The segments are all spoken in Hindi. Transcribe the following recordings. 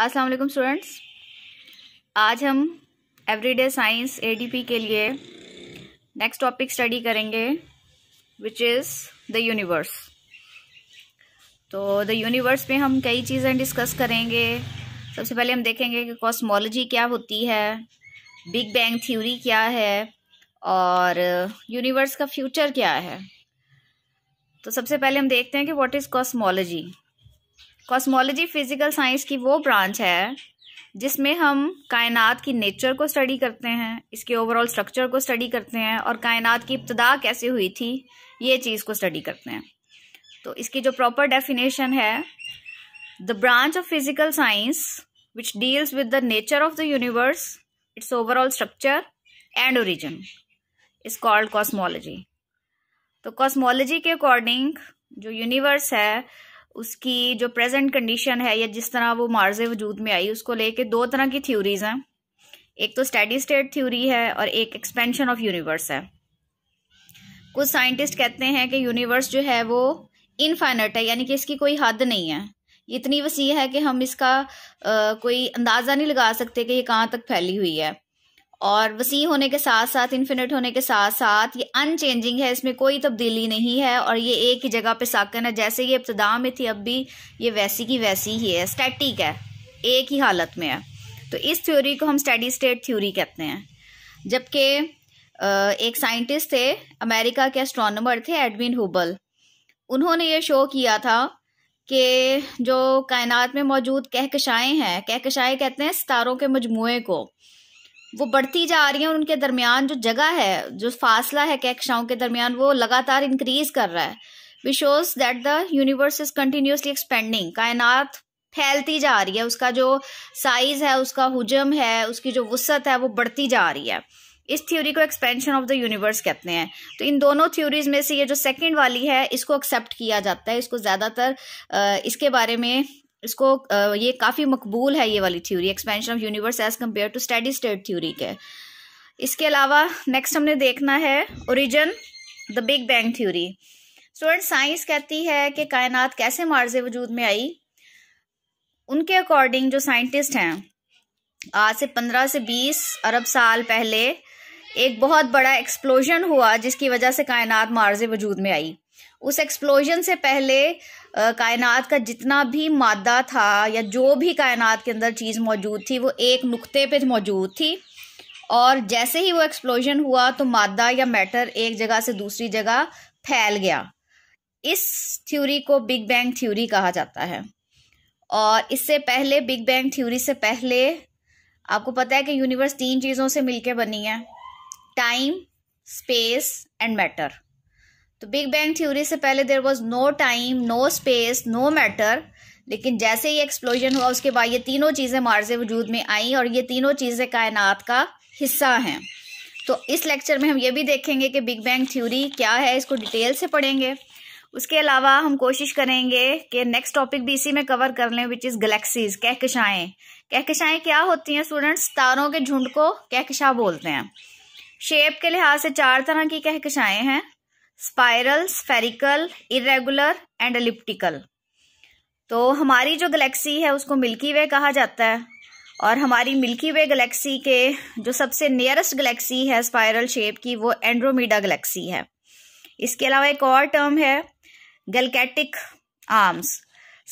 अस्सलाम वालेकुम स्टूडेंट्स आज हम एवरीडे साइंस एडीपी के लिए नेक्स्ट टॉपिक स्टडी करेंगे विच इज़ द यूनिवर्स तो द यूनिवर्स पे हम कई चीज़ें डिस्कस करेंगे सबसे पहले हम देखेंगे कि कॉस्मोलॉजी क्या होती है बिग बैंग थ्योरी क्या है और यूनिवर्स का फ्यूचर क्या है तो सबसे पहले हम देखते हैं कि what is cosmology cosmology physical science की वो ब्रांच है जिसमें हम कायनात की नेचर को स्टडी करते हैं इसके ओवरऑल स्ट्रक्चर को स्टडी करते हैं और कायनात की इब्तदा कैसे हुई थी ये चीज़ को स्टडी करते हैं तो इसकी जो प्रॉपर डेफिनेशन है the branch of physical science which deals with the nature of the universe its overall structure and origin is called cosmology तो कॉस्मोलॉजी के अकॉर्डिंग जो यूनिवर्स है उसकी जो प्रेजेंट कंडीशन है या जिस तरह वो मार्ज वजूद में आई उसको लेके दो तरह की थ्योरीज हैं एक तो स्टडी स्टेट थ्योरी है और एक एक्सपेंशन ऑफ यूनिवर्स है कुछ साइंटिस्ट कहते हैं कि यूनिवर्स जो है वो इनफाइनट है यानी कि इसकी कोई हद नहीं है इतनी वसी है कि हम इसका आ, कोई अंदाज़ा नहीं लगा सकते कि ये कहाँ तक फैली हुई है और वसी होने के साथ साथ इन्फिनिट होने के साथ साथ ये अनचेंजिंग है इसमें कोई तब्दीली नहीं है और ये एक ही जगह पे साकन है जैसे ये इब्तदा में थी अब भी ये वैसी की वैसी ही है स्टैटिक है एक ही हालत में है तो इस थ्योरी को हम स्टडी स्टेट थ्योरी कहते हैं जबकि एक साइंटिस्ट थे अमेरिका के एस्ट्रोनर थे एडविन हुबल उन्होंने ये शो किया था कि जो कायनात में मौजूद कहकशाएँ हैं कहकशाएँ कहते हैं सितारों के मजमू को वो बढ़ती जा रही है और उनके दरमियान जो जगह है जो फासला है कक्षाओं के दरमियान वो लगातार इंक्रीज कर रहा है which shows that the universe is continuously expanding कायनात फैलती जा रही है उसका जो साइज है उसका हुजम है उसकी जो वसत है वो बढ़ती जा रही है इस थ्योरी को एक्सपेंशन ऑफ द यूनिवर्स कहते हैं तो इन दोनों थ्योरीज में से ये जो सेकंड वाली है इसको एक्सेप्ट किया जाता है इसको ज़्यादातर इसके बारे में इसको ये काफ़ी मकबूल है ये वाली theory expansion of universe as compare to steady state theory के इसके अलावा नेक्स्ट हमने देखना है origin the big bang theory student science कहती है कि कायनात कैसे मार्ज वजूद में आई उनके अकॉर्डिंग जो साइंटिस्ट हैं आज से पंद्रह से बीस अरब साल पहले एक बहुत बड़ा एक्सप्लोजन हुआ जिसकी वजह से कायनात मार्ज वजूद में आई उस एक्सप्लोजन से पहले कायनात का जितना भी मादा था या जो भी कायनात के अंदर चीज़ मौजूद थी वो एक नुक्ते पे मौजूद थी और जैसे ही वो एक्सप्लोजन हुआ तो मादा या मैटर एक जगह से दूसरी जगह फैल गया इस थ्योरी को बिग बैंग थ्योरी कहा जाता है और इससे पहले बिग बैंग थ्योरी से पहले आपको पता है कि यूनिवर्स तीन चीज़ों से मिलकर बनी है टाइम स्पेस एंड मैटर तो बिग बैंग थ्योरी से पहले there was no time no space no matter लेकिन जैसे ही एक्सप्लोजन हुआ उसके बाद ये तीनों चीज़ें मार्जे वजूद में आई और ये तीनों चीज़ें कायनात का हिस्सा हैं तो इस लेक्चर में हम ये भी देखेंगे कि बिग बैंग थ्योरी क्या है इसको डिटेल से पढ़ेंगे उसके अलावा हम कोशिश करेंगे कि नेक्स्ट टॉपिक भी इसी में कवर कर लें विच इज़ गलेक्सीज कहकशाएँ कहकशाएँ क्या होती हैं स्टूडेंट्स तारों के झुंड को कहकशा बोलते हैं शेप के लिहाज से चार तरह की कहकशाएँ हैं spiral spherical irregular and elliptical तो हमारी जो गैलेक्सी है उसको मिल्की वे कहा जाता है और हमारी मिल्की वे गैलेक्सी के जो सबसे नियरेस्ट गैलेक्सी है स्पायरल शेप की वो एंड्रोमीडा गैलेक्सी है इसके अलावा एक और टर्म है गलकैटिक आर्म्स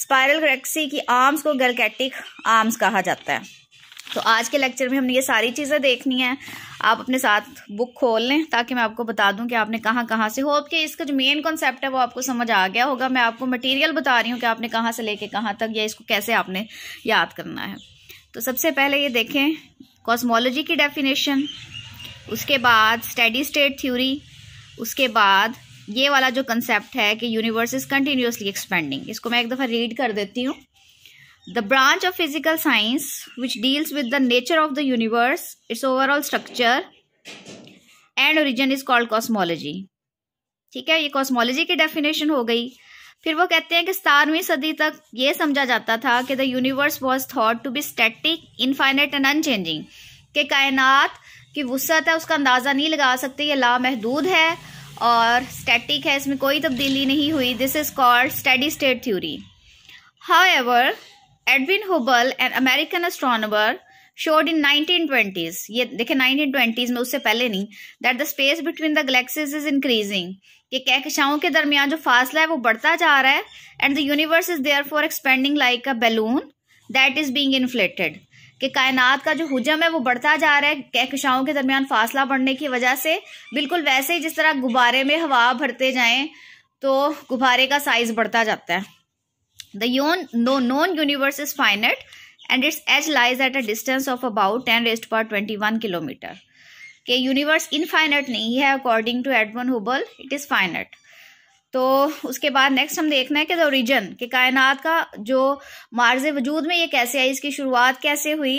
स्पायरल गैलेक्सी की आर्म्स को गलकैटिक आर्म्स कहा जाता है तो आज के लेक्चर में हमने ये सारी चीज़ें देखनी है आप अपने साथ बुक खोल लें ताकि मैं आपको बता दूं कि आपने कहाँ कहाँ से हो कि इसका जो मेन कॉन्सेप्ट है वो आपको समझ आ गया होगा मैं आपको मटेरियल बता रही हूँ कि आपने कहाँ से लेके कहाँ तक या इसको कैसे आपने याद करना है तो सबसे पहले ये देखें कॉस्मोलॉजी की डेफिनेशन उसके बाद स्टडी स्टेट थ्योरी उसके बाद ये वाला जो कंसेप्ट है कि यूनिवर्स इज़ कंटिन्यूसली एक्सपेंडिंग इसको मैं एक दफ़ा रीड कर देती हूँ The branch of physical science which deals with the nature of the universe, its overall structure and origin is called cosmology. ठीक है ये कॉस्मोलॉजी की डेफिनेशन हो गई फिर वो कहते हैं कि सतारवीं सदी तक ये समझा जाता था कि the universe was thought to be static infinite and unchanging के कायनात की वसत है उसका अंदाज़ा नहीं लगा सकते ये लामहदूद है और स्टैटिक है इसमें कोई तब्दीली नहीं हुई this is called steady state theory however Edwin Hubble an American astronomer showed in 1920s ये देखे 1920s में उससे पहले नहीं that the space between the galaxies is increasing ये कहकशाओं के दरमियान जो फासला है वो बढ़ता जा रहा है and the universe is therefore expanding like a balloon that is being inflated कि कायनात का जो हुजम है वो बढ़ता जा रहा है कहकशाओं के दरमियान फासला बढ़ने की वजह से बिल्कुल वैसे ही जिस तरह गुब्बारे में हवा भरते जाएं तो गुब्बारे का साइज बढ़ता जाता है The known universe is finite and its edge lies at a distance of about 10 raised to power 21 kilometer. कि यूनिवर्स इनफाइनट नहीं है according to Edwin Hubble it is finite तो उसके बाद नेक्स्ट हम देखना है कि द ओरिजन कि कायनात का जो मार्ज वजूद में ये कैसे आई इसकी शुरुआत कैसे हुई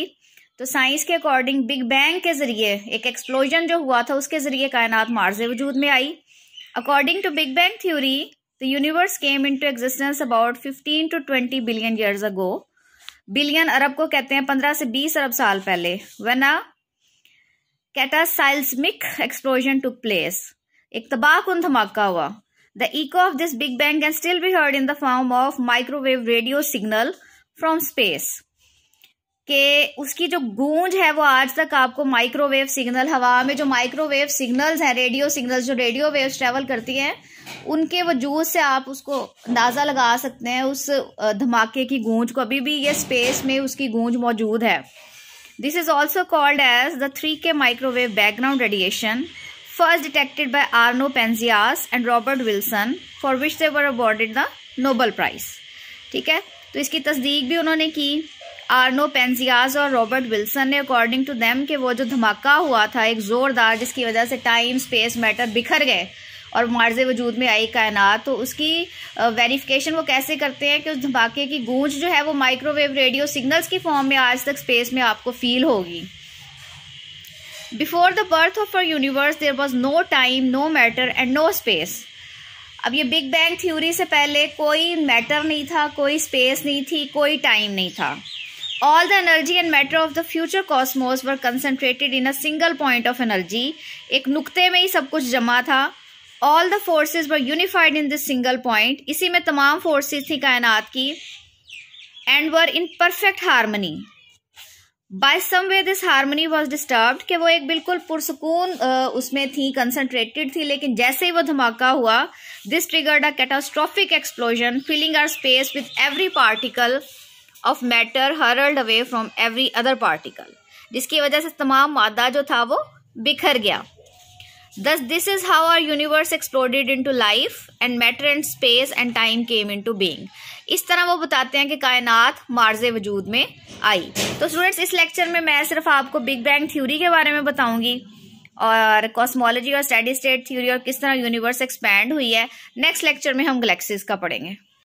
तो साइंस के अकॉर्डिंग बिग बैंग के जरिए एक एक्सप्लोजन जो हुआ था उसके जरिए कायनात मार्ज वजूद में आई according to big bang theory The universe came into existence about 15 to 20 billion years ago. Billion अरब को कहते हैं 15 से 20 अरब साल पहले when a cataclysmic explosion took place एक तबाहकुन धमाका हुआ the echo of this big bang can still be heard in the form of microwave radio signal from space के उसकी जो गूंज है वो आज तक आपको माइक्रोवेव सिग्नल हवा में जो माइक्रोवेव सिग्नल्स हैं रेडियो सिग्नल्स जो रेडियो वेव्स ट्रेवल करती हैं उनके वजूद से आप उसको अंदाज़ा लगा सकते हैं उस धमाके की गूंज को अभी भी ये स्पेस में उसकी गूंज मौजूद है this is also called as the three K microwave background radiation first detected by Arno Penzias and Robert Wilson for which they were awarded the Nobel prize ठीक है तो इसकी तस्दीक भी उन्होंने की आर्नो पेंजियाज और रॉबर्ट विल्सन ने अकॉर्डिंग टू देम कि वो जो धमाका हुआ था एक जोरदार जिसकी वजह से टाइम स्पेस मैटर बिखर गए और मार्ज वजूद में आई कायनात तो उसकी वेरिफिकेशन वो कैसे करते हैं कि उस धमाके की गूंज जो है वो माइक्रोवेव रेडियो सिग्नल्स की फॉर्म में आज तक स्पेस में आपको फील होगी before the birth of our universe there was no time no matter and no space अब ये बिग बैंग थ्योरी से पहले कोई मैटर नहीं था कोई स्पेस नहीं थी कोई टाइम नहीं था all the energy and matter of the future cosmos were concentrated in a single point of energy एक नुक्ते में ही सब कुछ जमा था all the forces were unified in this single point इसी में तमाम फोर्सेज थी कायनात की and were in perfect harmony by some way this harmony was disturb कि वो एक बिल्कुल पुरसकून उसमें थी कंसनट्रेटेड थी लेकिन जैसे ही वो धमाका हुआ this triggered a catastrophic explosion filling our space with every particle of matter hurled away from every other particle जिसकी वजह से तमाम मादा जो था वो बिखर गया Thus, this is how our universe exploded into life and matter and space and time came into being. इस तरह वो बताते हैं कि कायनात मार्ज वजूद में आई तो स्टूडेंट्स इस लेक्चर में मैं सिर्फ आपको बिग बैंग थ्योरी के बारे में बताऊंगी और कॉस्मोलॉजी और स्टडी स्टेट थ्योरी और किस तरह यूनिवर्स एक्सपैंड हुई है नेक्स्ट लेक्चर में हम गलेक्सीज का पढ़ेंगे